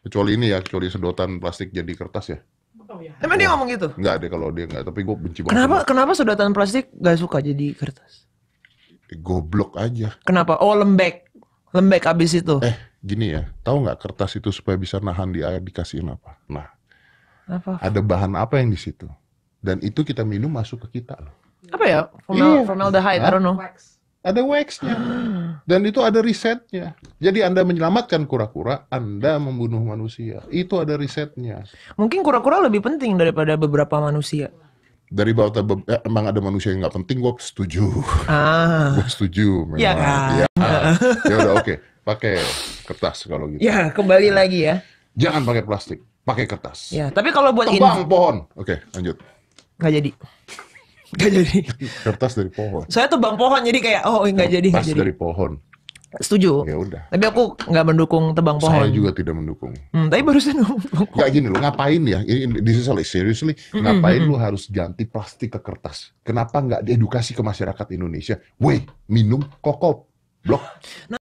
Kecuali ini ya, kecuali sedotan plastik jadi kertas ya. Oh, ya. Emang dia ngomong gitu? Enggak deh kalau dia enggak, tapi gue benci banget. Kenapa kenapa sedotan plastik gak suka jadi kertas? Eh, goblok aja. Kenapa? Oh lembek. Lembek abis itu. Eh, gini ya, tahu nggak kertas itu supaya bisa nahan di air dikasihin apa? Nah, apa? ada bahan apa yang di situ? Dan itu kita minum masuk ke kita loh. Apa ya? Iya. Formal, yeah. Formaldehyde, I don't know. Wax. Ada waxnya. Dan itu ada risetnya. Jadi Anda menyelamatkan kura-kura, Anda membunuh manusia. Itu ada risetnya. Mungkin kura-kura lebih penting daripada beberapa manusia. Dari bawah eh, emang ada manusia yang nggak penting, gue setuju. Ah. gue setuju. Memang. Ya kan? Iya. Ya, udah oke, okay. pakai kertas kalau gitu. Ya kembali ya. lagi ya. Jangan pakai plastik, pakai kertas. Ya, tapi kalau buat tebang pohon. Oke, okay, lanjut. Gak jadi. Gak jadi. Kertas dari pohon. Saya tuh bang pohon jadi kayak oh nggak jadi. Kertas jadi. dari pohon. Setuju. Ya udah. Tapi aku nggak mendukung tebang pohon. Saya juga tidak mendukung. Hmm, tapi barusan nggak gini lo ngapain ya? This is like seriously, mm ngapain hmm. lu harus ganti plastik ke kertas? Kenapa nggak diedukasi ke masyarakat Indonesia? woi minum kokop, blok. Nah,